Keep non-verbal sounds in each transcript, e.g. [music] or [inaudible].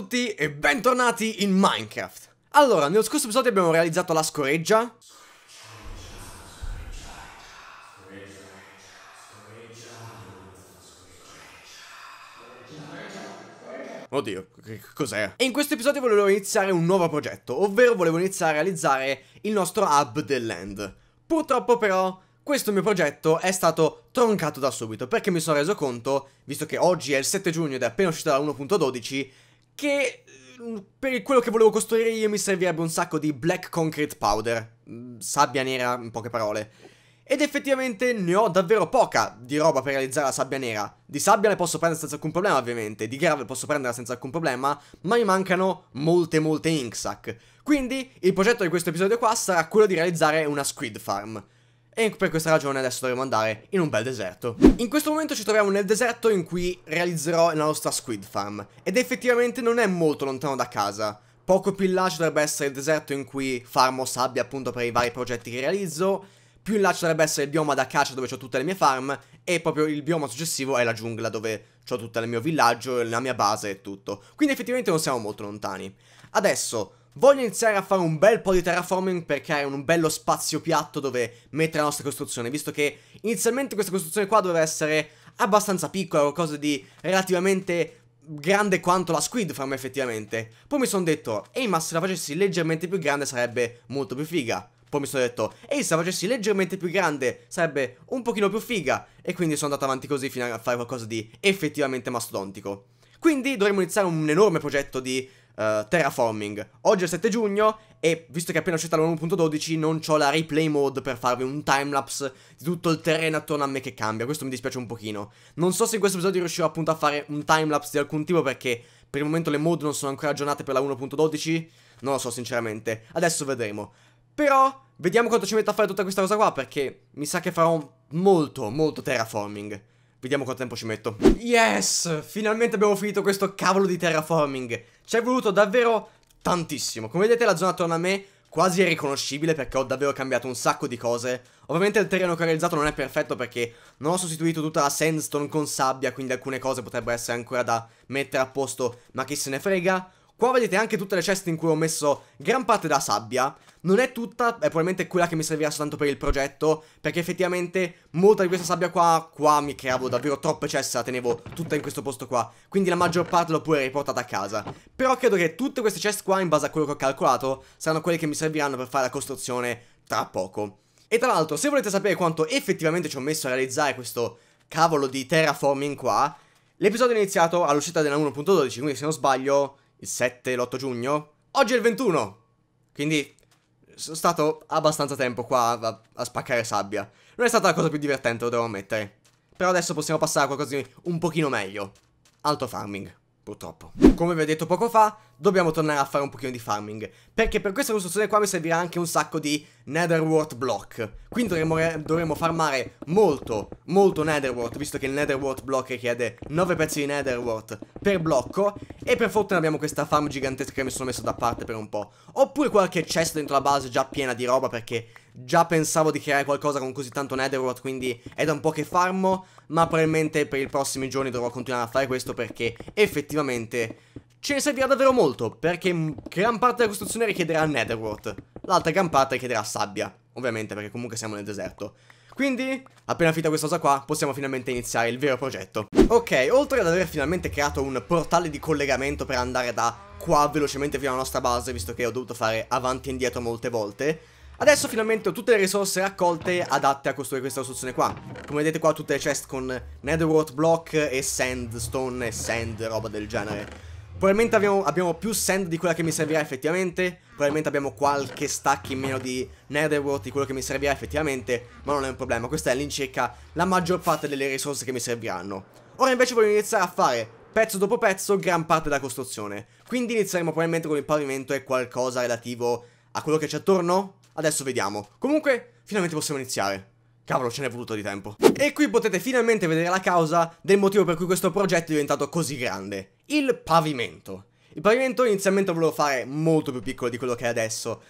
tutti e bentornati in Minecraft Allora, nello scorso episodio abbiamo realizzato la scoreggia Oddio, cos'è? E in questo episodio volevo iniziare un nuovo progetto, ovvero volevo iniziare a realizzare il nostro hub del land. Purtroppo però questo mio progetto è stato troncato da subito perché mi sono reso conto, visto che oggi è il 7 giugno ed è appena uscita la 1.12, che mm, per quello che volevo costruire io mi servirebbe un sacco di black concrete powder, mm, sabbia nera in poche parole. Ed effettivamente ne ho davvero poca di roba per realizzare la sabbia nera. Di sabbia ne posso prendere senza alcun problema ovviamente, di grave posso prendere senza alcun problema, ma mi mancano molte molte inksack. Quindi il progetto di questo episodio qua sarà quello di realizzare una squid farm e per questa ragione adesso dovremo andare in un bel deserto. In questo momento ci troviamo nel deserto in cui realizzerò la nostra squid farm ed effettivamente non è molto lontano da casa. Poco più in là ci dovrebbe essere il deserto in cui farmo sabbia appunto per i vari progetti che realizzo, più in là ci dovrebbe essere il bioma da caccia dove ho tutte le mie farm e proprio il bioma successivo è la giungla dove ho tutto il mio villaggio, la mia base e tutto. Quindi effettivamente non siamo molto lontani. Adesso Voglio iniziare a fare un bel po' di terraforming per creare un bello spazio piatto dove mettere la nostra costruzione, visto che inizialmente questa costruzione qua doveva essere abbastanza piccola, qualcosa di relativamente grande quanto la Squid Farm effettivamente. Poi mi sono detto, ehi ma se la facessi leggermente più grande sarebbe molto più figa. Poi mi sono detto, ehi se la facessi leggermente più grande sarebbe un pochino più figa. E quindi sono andato avanti così fino a fare qualcosa di effettivamente mastodontico. Quindi dovremmo iniziare un enorme progetto di Uh, terraforming. Oggi è il 7 giugno e visto che è appena uscita la 1.12 non ho la replay mode per farvi un timelapse di tutto il terreno attorno a me che cambia, questo mi dispiace un pochino. Non so se in questo episodio riuscirò appunto a fare un timelapse di alcun tipo perché per il momento le mode non sono ancora aggiornate per la 1.12, non lo so sinceramente, adesso vedremo. Però vediamo quanto ci metto a fare tutta questa cosa qua perché mi sa che farò molto molto terraforming. Vediamo quanto tempo ci metto. Yes! Finalmente abbiamo finito questo cavolo di terraforming. Ci è voluto davvero tantissimo. Come vedete la zona attorno a me quasi è riconoscibile perché ho davvero cambiato un sacco di cose. Ovviamente il terreno che ho realizzato non è perfetto perché non ho sostituito tutta la sandstone con sabbia, quindi alcune cose potrebbero essere ancora da mettere a posto, ma chi se ne frega. Qua vedete anche tutte le ceste in cui ho messo gran parte della sabbia. Non è tutta, è probabilmente quella che mi servirà soltanto per il progetto, perché effettivamente molta di questa sabbia qua, qua mi creavo davvero troppe ceste, la tenevo tutta in questo posto qua. Quindi la maggior parte l'ho pure riportata a casa. Però credo che tutte queste ceste qua, in base a quello che ho calcolato, saranno quelle che mi serviranno per fare la costruzione tra poco. E tra l'altro, se volete sapere quanto effettivamente ci ho messo a realizzare questo cavolo di terraforming qua, l'episodio è iniziato all'uscita della 1.12, quindi se non sbaglio il 7 e l'8 giugno. Oggi è il 21. Quindi sono stato abbastanza tempo qua a, a, spaccare sabbia. Non è stata la cosa più divertente, lo devo ammettere. Però adesso possiamo passare a qualcosa di un pochino meglio. Alto farming purtroppo. Come vi ho detto poco fa, dobbiamo tornare a fare un pochino di farming, perché per questa costruzione qua mi servirà anche un sacco di netherworld block, quindi dovremo, dovremo farmare molto, molto netherworld, visto che il netherworld block richiede 9 pezzi di netherworld per blocco, e per fortuna abbiamo questa farm gigantesca che mi sono messo da parte per un po', oppure qualche chest dentro la base già piena di roba perché Già pensavo di creare qualcosa con così tanto netherworth, quindi è da un po' che farmo, ma probabilmente per i prossimi giorni dovrò continuare a fare questo perché effettivamente ce ne servirà davvero molto, perché gran parte della costruzione richiederà netherworth, l'altra gran parte richiederà sabbia, ovviamente perché comunque siamo nel deserto. Quindi, appena finita questa cosa qua, possiamo finalmente iniziare il vero progetto. Ok, oltre ad aver finalmente creato un portale di collegamento per andare da qua velocemente fino alla nostra base, visto che ho dovuto fare avanti e indietro molte volte, Adesso finalmente ho tutte le risorse raccolte adatte a costruire questa costruzione qua. Come vedete qua tutte le chest con netherworld block e sandstone e sand, roba del genere. Probabilmente abbiamo, abbiamo, più sand di quella che mi servirà effettivamente, probabilmente abbiamo qualche stack in meno di netherworld di quello che mi servirà effettivamente, ma non è un problema, questa è all'incirca la maggior parte delle risorse che mi serviranno. Ora invece voglio iniziare a fare, pezzo dopo pezzo, gran parte della costruzione. Quindi inizieremo probabilmente con il pavimento e qualcosa relativo a quello che c'è attorno, Adesso vediamo. Comunque, finalmente possiamo iniziare. Cavolo, ce n'è voluto di tempo. E qui potete finalmente vedere la causa del motivo per cui questo progetto è diventato così grande. Il pavimento. Il pavimento inizialmente volevo fare molto più piccolo di quello che è adesso,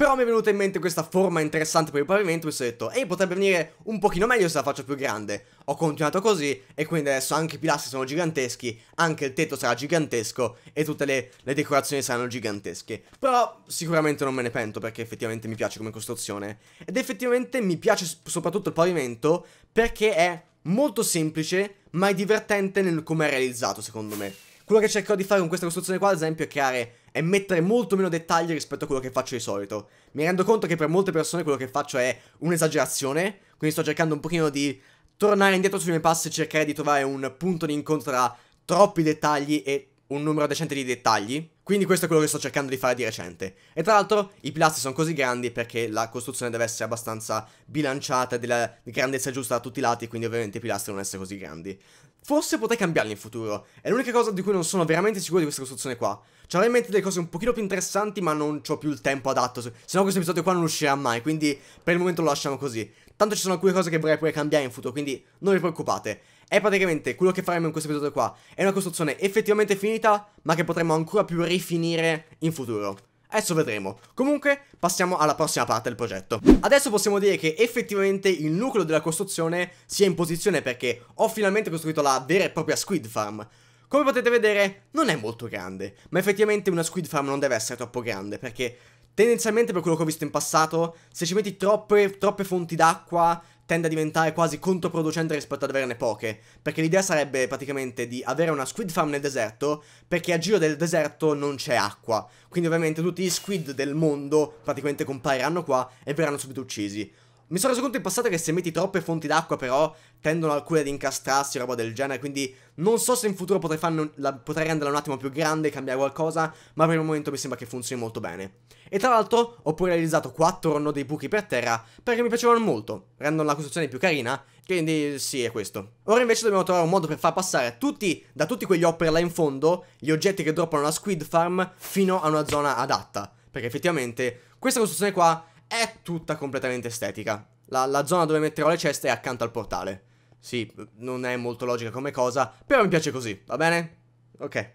però mi è venuta in mente questa forma interessante per il pavimento e mi sono detto, ehi potrebbe venire un pochino meglio se la faccio più grande. Ho continuato così e quindi adesso anche i pilastri sono giganteschi, anche il tetto sarà gigantesco e tutte le, le decorazioni saranno gigantesche. Però sicuramente non me ne pento perché effettivamente mi piace come costruzione. Ed effettivamente mi piace soprattutto il pavimento perché è molto semplice ma è divertente nel come è realizzato secondo me. Quello che cercherò di fare con questa costruzione qua, ad esempio, è creare e mettere molto meno dettagli rispetto a quello che faccio di solito. Mi rendo conto che per molte persone quello che faccio è un'esagerazione, quindi sto cercando un pochino di tornare indietro sui miei passi e cercare di trovare un punto di incontro tra troppi dettagli e un numero decente di dettagli. Quindi questo è quello che sto cercando di fare di recente. E tra l'altro i pilastri sono così grandi perché la costruzione deve essere abbastanza bilanciata e della grandezza giusta da tutti i lati, quindi ovviamente i pilastri devono essere così grandi. Forse potrei cambiarli in futuro. È l'unica cosa di cui non sono veramente sicuro di questa costruzione qua. C'avrei in mente delle cose un pochino più interessanti, ma non ho più il tempo adatto. Se no questo episodio qua non uscirà mai, quindi per il momento lo lasciamo così. Tanto ci sono alcune cose che vorrei pure cambiare in futuro, quindi non vi preoccupate. È praticamente quello che faremo in questo episodio qua. È una costruzione effettivamente finita, ma che potremmo ancora più rifinire in futuro. Adesso vedremo. Comunque, passiamo alla prossima parte del progetto. Adesso possiamo dire che effettivamente il nucleo della costruzione sia in posizione perché ho finalmente costruito la vera e propria Squid Farm. Come potete vedere, non è molto grande, ma effettivamente una Squid Farm non deve essere troppo grande perché tendenzialmente per quello che ho visto in passato, se ci metti troppe, troppe fonti d'acqua, tende a diventare quasi controproducente rispetto ad averne poche, perché l'idea sarebbe praticamente di avere una squid farm nel deserto, perché a giro del deserto non c'è acqua, quindi ovviamente tutti gli squid del mondo praticamente compariranno qua e verranno subito uccisi. Mi sono reso conto in passato che se metti troppe fonti d'acqua però tendono alcune ad incastrarsi o roba del genere, quindi non so se in futuro potrei, farne, la, potrei renderla un attimo più grande e cambiare qualcosa, ma per il momento mi sembra che funzioni molto bene. E tra l'altro ho pure realizzato 4 no dei buchi per terra perché mi piacevano molto, rendono la costruzione più carina, quindi sì è questo. Ora invece dobbiamo trovare un modo per far passare tutti, da tutti quegli hopper là in fondo, gli oggetti che droppano la Squid Farm fino a una zona adatta, perché effettivamente questa costruzione qua è tutta completamente estetica. La, la zona dove metterò le ceste è accanto al portale. Sì, non è molto logica come cosa, però mi piace così, va bene? Ok.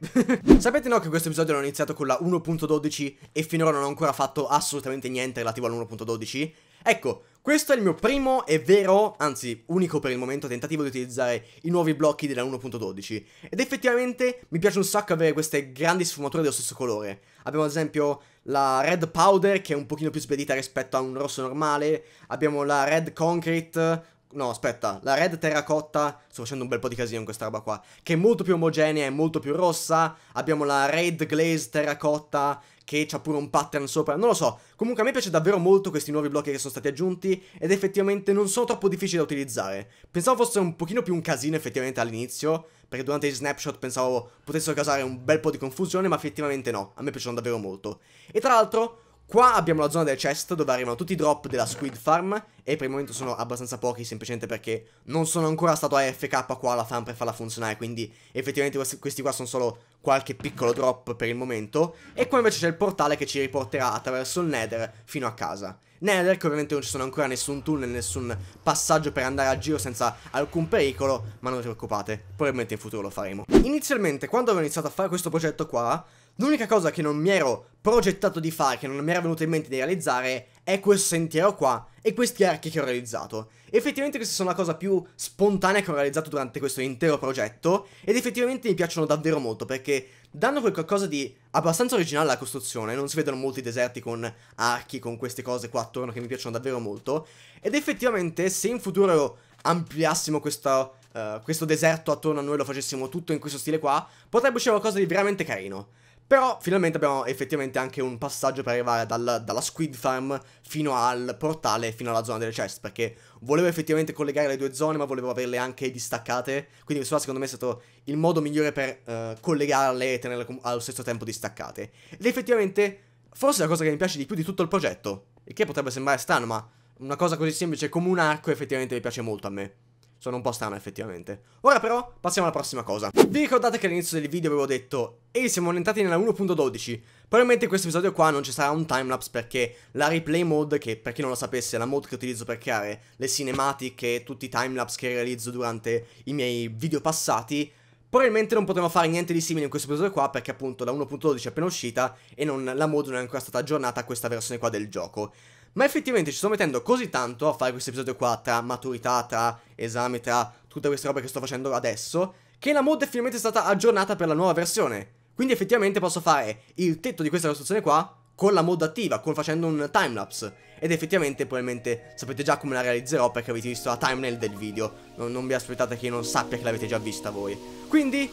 [laughs] Sapete no che questo episodio l'ho iniziato con la 1.12 e finora non ho ancora fatto assolutamente niente relativo alla 1.12? Ecco, questo è il mio primo e vero, anzi unico per il momento, tentativo di utilizzare i nuovi blocchi della 1.12. Ed effettivamente mi piace un sacco avere queste grandi sfumature dello stesso colore. Abbiamo ad esempio la Red Powder che è un pochino più spedita rispetto a un rosso normale, abbiamo la Red Concrete No, aspetta, la red terracotta, sto facendo un bel po' di casino in questa roba qua, che è molto più omogenea, è molto più rossa, abbiamo la red glaze terracotta, che c'ha pure un pattern sopra, non lo so. Comunque a me piace davvero molto questi nuovi blocchi che sono stati aggiunti ed effettivamente non sono troppo difficili da utilizzare. Pensavo fosse un pochino più un casino effettivamente all'inizio, perché durante gli snapshot pensavo potessero causare un bel po' di confusione, ma effettivamente no, a me piacciono davvero molto. E tra l'altro Qua abbiamo la zona del chest dove arrivano tutti i drop della Squid Farm e per il momento sono abbastanza pochi semplicemente perché non sono ancora stato AFK qua alla farm per farla funzionare quindi effettivamente questi qua sono solo qualche piccolo drop per il momento e qua invece c'è il portale che ci riporterà attraverso il Nether fino a casa. Nether che ovviamente non ci sono ancora nessun tunnel, nessun passaggio per andare a giro senza alcun pericolo ma non vi preoccupate, probabilmente in futuro lo faremo. Inizialmente quando avevo iniziato a fare questo progetto qua L'unica cosa che non mi ero progettato di fare, che non mi era venuto in mente di realizzare, è quel sentiero qua e questi archi che ho realizzato. Effettivamente queste sono la cosa più spontanea che ho realizzato durante questo intero progetto ed effettivamente mi piacciono davvero molto perché danno qualcosa di abbastanza originale alla costruzione, non si vedono molti deserti con archi, con queste cose qua attorno che mi piacciono davvero molto ed effettivamente se in futuro ampliassimo questa, uh, eh, questo deserto attorno a noi lo facessimo tutto in questo stile qua, potrebbe uscire qualcosa di veramente carino. Però finalmente abbiamo effettivamente anche un passaggio per arrivare dal, dalla Squid Farm fino al portale, fino alla zona delle chest, perché volevo effettivamente collegare le due zone, ma volevo averle anche distaccate, quindi questo secondo me è stato il modo migliore per uh, collegarle e tenerle allo stesso tempo distaccate. Ed effettivamente, forse la cosa che mi piace di più di tutto il progetto, il che potrebbe sembrare strano, ma una cosa così semplice come un arco effettivamente mi piace molto a me. Sono un po' strano effettivamente. Ora però passiamo alla prossima cosa. Vi ricordate che all'inizio del video avevo detto Ehi siamo entrati nella 1.12. Probabilmente in questo episodio qua non ci sarà un timelapse perché la replay mode, che per chi non lo sapesse è la mod che utilizzo per creare le cinematiche e tutti i timelapse che realizzo durante i miei video passati, Probabilmente non potremo fare niente di simile in questo episodio qua perché appunto la 1.12 è appena uscita e non, la mod non è ancora stata aggiornata a questa versione qua del gioco. Ma effettivamente ci sto mettendo così tanto a fare questo episodio qua tra maturità, tra esami, tra tutte queste robe che sto facendo adesso, che la mod è finalmente stata aggiornata per la nuova versione. Quindi effettivamente posso fare il tetto di questa costruzione qua con la mod attiva, con facendo un timelapse. Ed effettivamente probabilmente sapete già come la realizzerò perché avete visto la thumbnail del video. Non, non vi aspettate che io non sappia che l'avete già vista voi. Quindi,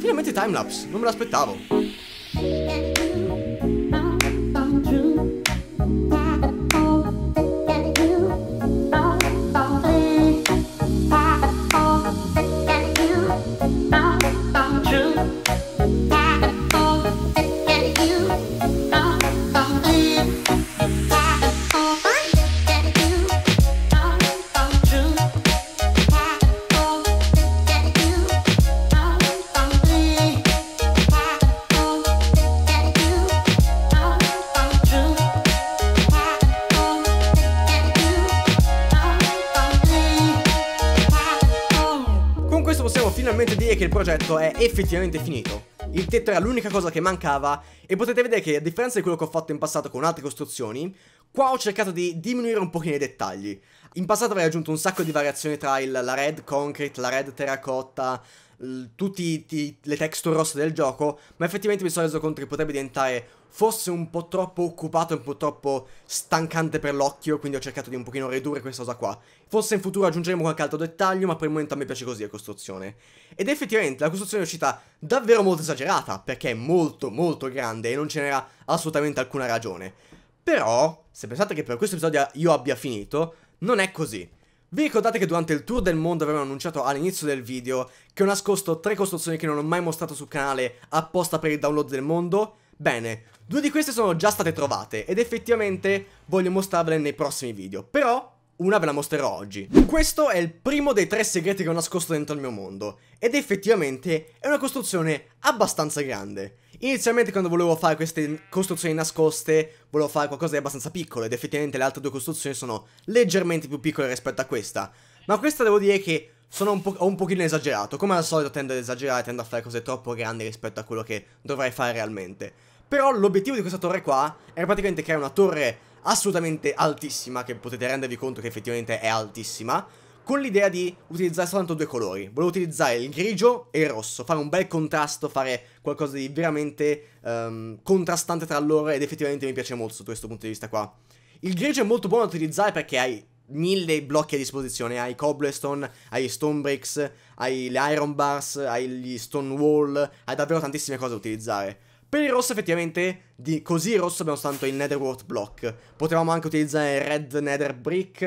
finalmente timelapse, non me l'aspettavo. semplicemente dire che il progetto è effettivamente finito. Il tetto era l'unica cosa che mancava e potete vedere che a differenza di quello che ho fatto in passato con altre costruzioni, qua ho cercato di diminuire un pochino i dettagli. In passato avrei aggiunto un sacco di variazioni tra il, la red concrete, la red terracotta, tutte le texture rosse del gioco, ma effettivamente mi sono reso conto che potrebbe diventare fosse un po' troppo occupato, e un po' troppo stancante per l'occhio, quindi ho cercato di un pochino ridurre questa cosa qua. Forse in futuro aggiungeremo qualche altro dettaglio, ma per il momento a me piace così la costruzione. Ed effettivamente la costruzione è uscita davvero molto esagerata, perché è molto molto grande e non ce n'era assolutamente alcuna ragione. Però, se pensate che per questo episodio io abbia finito, non è così. Vi ricordate che durante il tour del mondo avevo annunciato all'inizio del video che ho nascosto tre costruzioni che non ho mai mostrato sul canale apposta per il download del mondo? Bene, due di queste sono già state trovate ed effettivamente voglio mostrarvele nei prossimi video, però una ve la mostrerò oggi. Questo è il primo dei tre segreti che ho nascosto dentro il mio mondo, ed effettivamente è una costruzione abbastanza grande. Inizialmente quando volevo fare queste costruzioni nascoste, volevo fare qualcosa di abbastanza piccolo, ed effettivamente le altre due costruzioni sono leggermente più piccole rispetto a questa. Ma questa devo dire che sono un, po un pochino esagerato, come al solito tendo ad esagerare, tendo a fare cose troppo grandi rispetto a quello che dovrei fare realmente. Però l'obiettivo di questa torre qua era praticamente creare una torre assolutamente altissima, che potete rendervi conto che effettivamente è altissima, con l'idea di utilizzare soltanto due colori. Volevo utilizzare il grigio e il rosso, fare un bel contrasto, fare qualcosa di veramente um, contrastante tra loro ed effettivamente mi piace molto su questo punto di vista qua. Il grigio è molto buono da utilizzare perché hai mille blocchi a disposizione, hai cobblestone, hai stone bricks, hai le iron bars, hai gli stone wall, hai davvero tantissime cose da utilizzare. Per il rosso effettivamente, di, così il rosso abbiamo tanto il Netherworld Block. Potevamo anche utilizzare il Red Nether Brick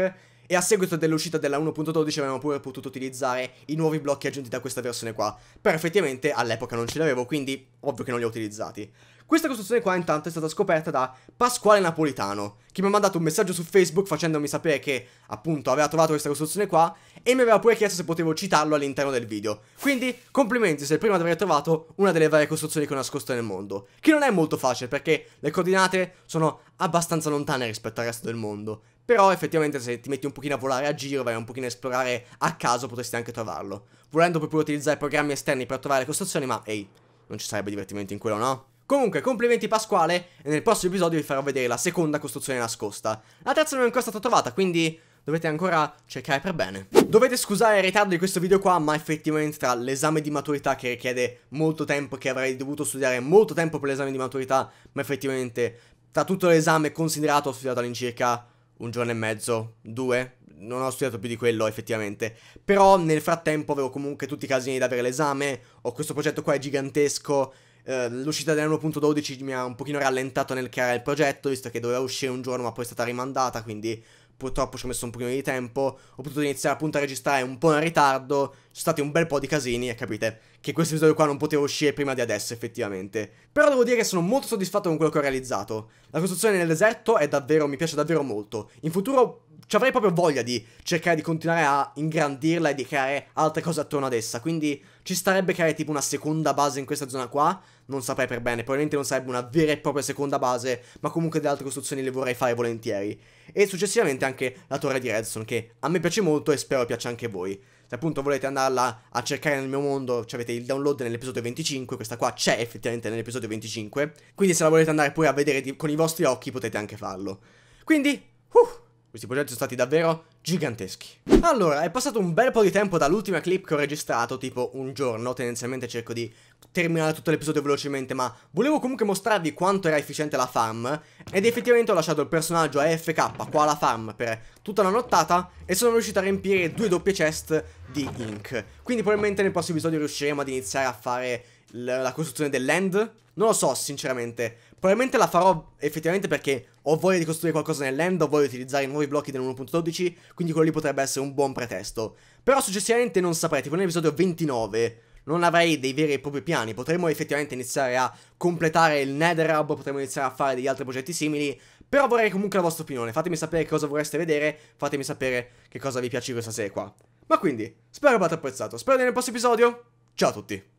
e a seguito dell'uscita della 1.12 avevamo pure potuto utilizzare i nuovi blocchi aggiunti da questa versione qua. Però effettivamente all'epoca non ce li avevo, quindi ovvio che non li ho utilizzati. Questa costruzione qua intanto è stata scoperta da Pasquale Napolitano, che mi ha mandato un messaggio su Facebook facendomi sapere che appunto aveva trovato questa costruzione qua e mi aveva pure chiesto se potevo citarlo all'interno del video. Quindi complimenti se prima di aver trovato una delle varie costruzioni che ho nascosto nel mondo, che non è molto facile perché le coordinate sono abbastanza lontane rispetto al resto del mondo. Però effettivamente se ti metti un pochino a volare a giro, vai un pochino a esplorare a caso, potresti anche trovarlo. Volendo puoi pure utilizzare programmi esterni per trovare le costruzioni, ma ehi, non ci sarebbe divertimento in quello, no? Comunque, complimenti Pasquale, e nel prossimo episodio vi farò vedere la seconda costruzione nascosta. La terza non è ancora stata trovata, quindi dovete ancora cercare per bene. Dovete scusare il ritardo di questo video qua, ma effettivamente tra l'esame di maturità che richiede molto tempo, che avrei dovuto studiare molto tempo per l'esame di maturità, ma effettivamente tra tutto l'esame considerato ho studiato all'incirca un giorno e mezzo, due, non ho studiato più di quello effettivamente, però nel frattempo avevo comunque tutti i casini da avere l'esame, ho questo progetto qua è gigantesco, eh, l'uscita dell'1.12 mi ha un pochino rallentato nel creare il progetto, visto che doveva uscire un giorno ma poi è stata rimandata, quindi purtroppo ci ho messo un pochino di tempo, ho potuto iniziare appunto a registrare un po' in ritardo, ci sono stati un bel po' di casini e capite che questo episodio qua non poteva uscire prima di adesso effettivamente. Però devo dire che sono molto soddisfatto con quello che ho realizzato, la costruzione nel deserto è davvero, mi piace davvero molto, in futuro cioè avrei proprio voglia di cercare di continuare a ingrandirla e di creare altre cose attorno ad essa. Quindi ci starebbe creare tipo una seconda base in questa zona qua. Non saprei per bene, probabilmente non sarebbe una vera e propria seconda base, ma comunque delle altre costruzioni le vorrei fare volentieri. E successivamente anche la torre di Redstone, che a me piace molto e spero piaccia anche a voi. Se appunto volete andarla a cercare nel mio mondo, cioè avete il download nell'episodio 25, questa qua c'è effettivamente nell'episodio 25, quindi se la volete andare pure a vedere con i vostri occhi potete anche farlo. Quindi, uh, questi progetti sono stati davvero giganteschi. Allora, è passato un bel po' di tempo dall'ultima clip che ho registrato, tipo un giorno, tendenzialmente cerco di terminare tutto l'episodio velocemente, ma volevo comunque mostrarvi quanto era efficiente la farm, ed effettivamente ho lasciato il personaggio AFK qua alla farm per tutta la nottata, e sono riuscito a riempire due doppie chest di ink. Quindi probabilmente nel prossimo episodio riusciremo ad iniziare a fare la costruzione del land? Non lo so, sinceramente. Probabilmente la farò effettivamente perché ho voglia di costruire qualcosa nel land, ho voglia utilizzare i nuovi blocchi dell'1.12, quindi quello lì potrebbe essere un buon pretesto. Però successivamente non saprei, tipo nell'episodio 29 non avrei dei veri e propri piani. Potremmo effettivamente iniziare a completare il Nether Hub, potremmo iniziare a fare degli altri progetti simili. Però vorrei comunque la vostra opinione. Fatemi sapere cosa vorreste vedere, fatemi sapere che cosa vi piace di questa serie qua. Ma quindi, spero abbiate apprezzato. Spero di nel prossimo episodio. Ciao a tutti.